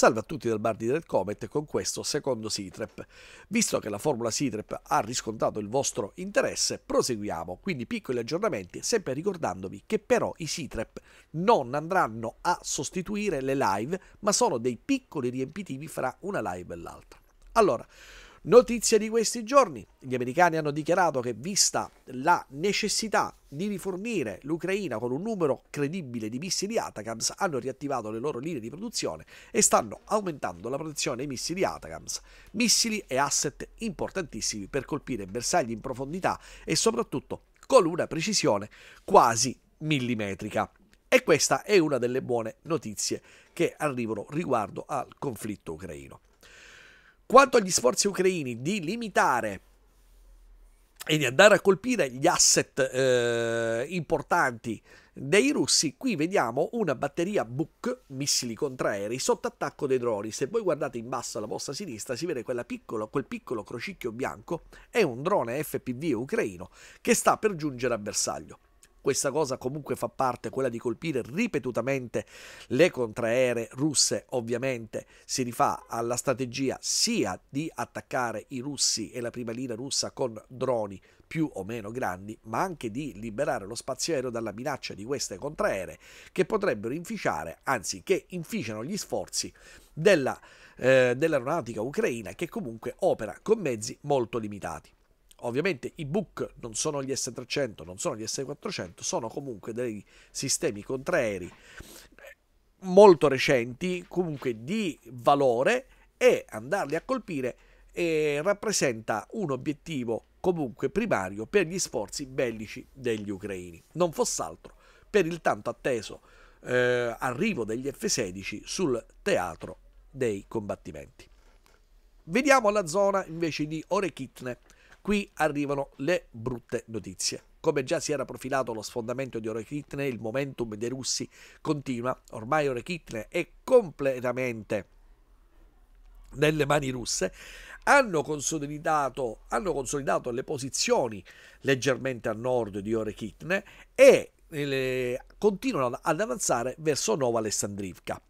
Salve a tutti dal bar di Red Comet con questo secondo Sitrep. Visto che la formula Sitrep ha riscontrato il vostro interesse, proseguiamo, quindi piccoli aggiornamenti, sempre ricordandovi che però i Sitrep non andranno a sostituire le live, ma sono dei piccoli riempitivi fra una live e l'altra. Allora, Notizie di questi giorni. Gli americani hanno dichiarato che, vista la necessità di rifornire l'Ucraina con un numero credibile di missili Atacams, hanno riattivato le loro linee di produzione e stanno aumentando la protezione ai missili Atacams. Missili e asset importantissimi per colpire bersagli in profondità e soprattutto con una precisione quasi millimetrica. E questa è una delle buone notizie che arrivano riguardo al conflitto ucraino. Quanto agli sforzi ucraini di limitare e di andare a colpire gli asset eh, importanti dei russi, qui vediamo una batteria Buk, missili contraerei, sotto attacco dei droni. Se voi guardate in basso alla vostra sinistra si vede piccolo, quel piccolo crocicchio bianco, è un drone FPV ucraino che sta per giungere a bersaglio questa cosa comunque fa parte, quella di colpire ripetutamente le contraeree russe, ovviamente si rifà alla strategia sia di attaccare i russi e la prima linea russa con droni più o meno grandi, ma anche di liberare lo spazio aereo dalla minaccia di queste contraeree che potrebbero inficiare, anzi che inficiano gli sforzi della, eh, dell'aeronautica ucraina che comunque opera con mezzi molto limitati. Ovviamente i book non sono gli S300, non sono gli S400, sono comunque dei sistemi contraeri eh, molto recenti, comunque di valore e andarli a colpire eh, rappresenta un obiettivo comunque primario per gli sforzi bellici degli ucraini. Non fosse altro per il tanto atteso eh, arrivo degli F-16 sul teatro dei combattimenti. Vediamo la zona invece di Orechitne Qui arrivano le brutte notizie. Come già si era profilato lo sfondamento di Orechitne, il momentum dei russi continua. Ormai Orechitne è completamente nelle mani russe. Hanno consolidato, hanno consolidato le posizioni leggermente a nord di Orechitne e le, eh, continuano ad avanzare verso Nova Alessandrivka.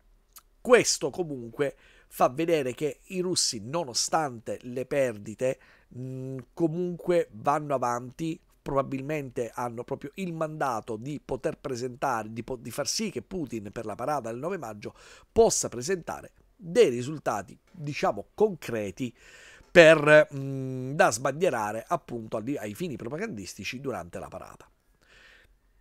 Questo comunque fa vedere che i russi, nonostante le perdite, Mm, comunque vanno avanti probabilmente hanno proprio il mandato di poter presentare, di, po di, far sì che Putin per la parata del 9 maggio possa presentare dei risultati, diciamo, concreti per, mh, mm, da sbandierare appunto ai, ai fini propagandistici durante la parata.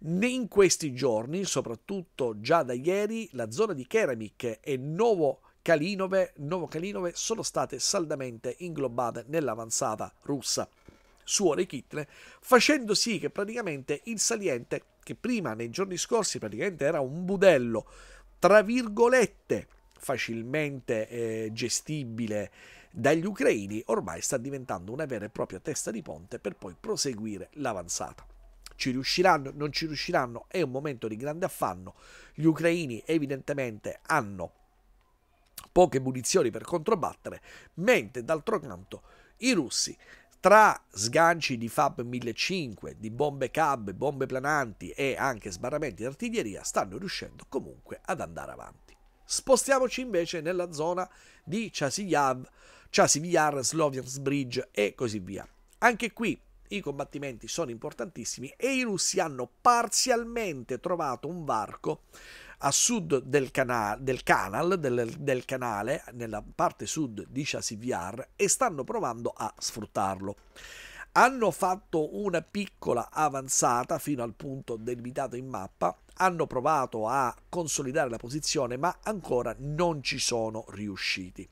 In questi giorni, soprattutto già da ieri, la zona di Keramik è nuovo Kalinove, Novo Kalinove sono state saldamente inglobate nell'avanzata russa. su Hitler, facendo sì che praticamente il saliente, che prima nei giorni scorsi praticamente era un budello, tra virgolette, facilmente eh, gestibile dagli ucraini, ormai sta diventando una vera e propria testa di ponte per poi proseguire l'avanzata. Ci riusciranno, non ci riusciranno, è un momento di grande affanno. Gli ucraini evidentemente hanno poche munizioni per controbattere, mentre d'altro canto i russi tra sganci di Fab 1005, di bombe cab, bombe plananti e anche sbarramenti d'artiglieria stanno riuscendo comunque ad andare avanti. Spostiamoci invece nella zona di Chasiv, Chasivyar, Sloviansk Bridge e così via. Anche qui i combattimenti sono importantissimi e i russi hanno parzialmente trovato un varco a sud del, cana- del canal, del, del canale, nella parte sud di Chassiviar, e stanno provando a sfruttarlo hanno fatto una piccola avanzata fino al punto delimitato in mappa, hanno provato a consolidare la posizione ma ancora non ci sono riusciti.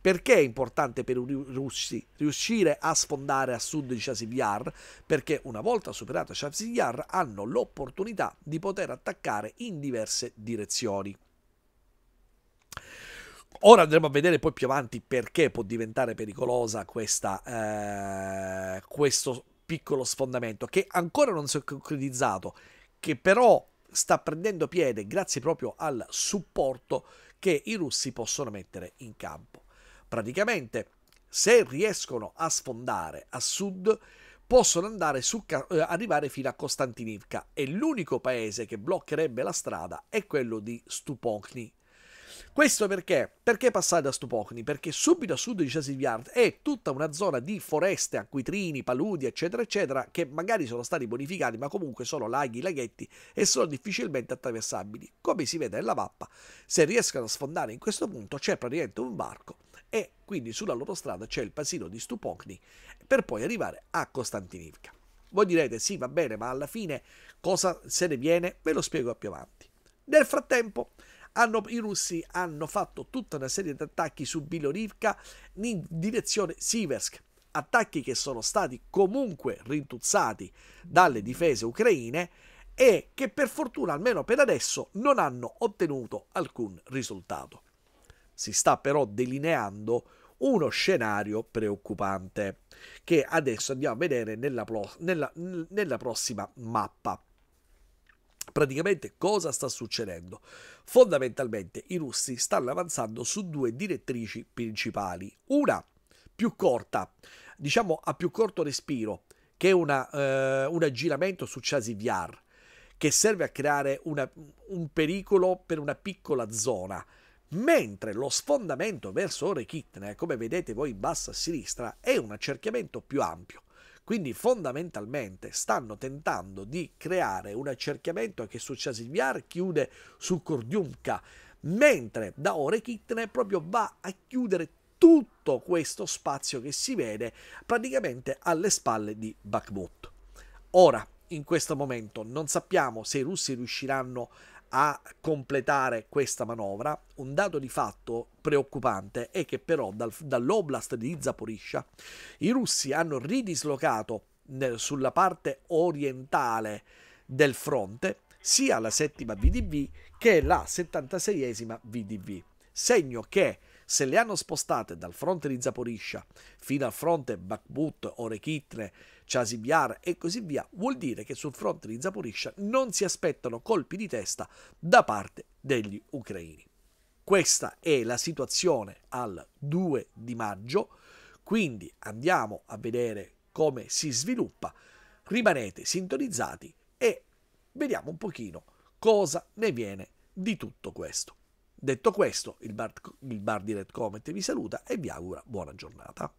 Perché è importante per i russi riuscire a sfondare a sud di Chasivyar? Perché una volta superato Chasivyar hanno l'opportunità di poter attaccare in diverse direzioni. Ora andremo a vedere poi più avanti perché può diventare pericolosa questa, eh, questo piccolo sfondamento che ancora non si è concretizzato, che però sta prendendo piede grazie proprio al supporto che i russi possono mettere in campo. Praticamente, se riescono a sfondare a sud, possono andare su, eh, arrivare fino a Costantinivka e l'unico paese che bloccherebbe la strada è quello di Stupokni. Questo perché? Perché passare da Stupokni? Perché subito a sud di Chasivyard è tutta una zona di foreste, acquitrini, paludi, eccetera, eccetera, che magari sono stati bonificati, ma comunque sono laghi, laghetti e sono difficilmente attraversabili. Come si vede nella mappa, se riescono a sfondare in questo punto c'è praticamente un varco e quindi sulla loro strada c'è il paesino di Stupokni per poi arrivare a Costantinivka. Voi direte sì va bene ma alla fine cosa se ne viene? Ve lo spiego più avanti. Nel frattempo hanno, i russi hanno fatto tutta una serie di attacchi su Bilorivka in direzione Siversk, attacchi che sono stati comunque rintuzzati dalle difese ucraine e che per fortuna almeno per adesso non hanno ottenuto alcun risultato si sta però delineando uno scenario preoccupante che adesso andiamo a vedere nella, nella, nella prossima mappa. Praticamente cosa sta succedendo? Fondamentalmente i russi stanno avanzando su due direttrici principali. Una più corta, diciamo a più corto respiro, che è una, eh, un aggiramento su Chasiviar, che serve a creare una, un pericolo per una piccola zona mentre lo sfondamento verso Orekitne, come vedete voi in basso a sinistra, è un accerchiamento più ampio. Quindi fondamentalmente stanno tentando di creare un accerchiamento che su Chasiviar chiude su Kordiumka, mentre da Orekitne proprio va a chiudere tutto questo spazio che si vede praticamente alle spalle di Bakhmut. Ora, in questo momento non sappiamo se i russi riusciranno a a completare questa manovra, un dato di fatto preoccupante è che però dal, dall'oblast di Zaporizhia i russi hanno ridislocato nel, sulla parte orientale del fronte sia la settima VDV che la 76esima VDV, segno che se le hanno spostate dal fronte di Zaporiscia fino al fronte Bakhmut, Orechitre, Chasibiar e così via, vuol dire che sul fronte di Zaporiscia non si aspettano colpi di testa da parte degli ucraini. Questa è la situazione al 2 di maggio, quindi andiamo a vedere come si sviluppa. Rimanete sintonizzati e vediamo un pochino cosa ne viene di tutto questo. Detto questo, il bar, il bar di Red Comet vi saluta e vi augura buona giornata.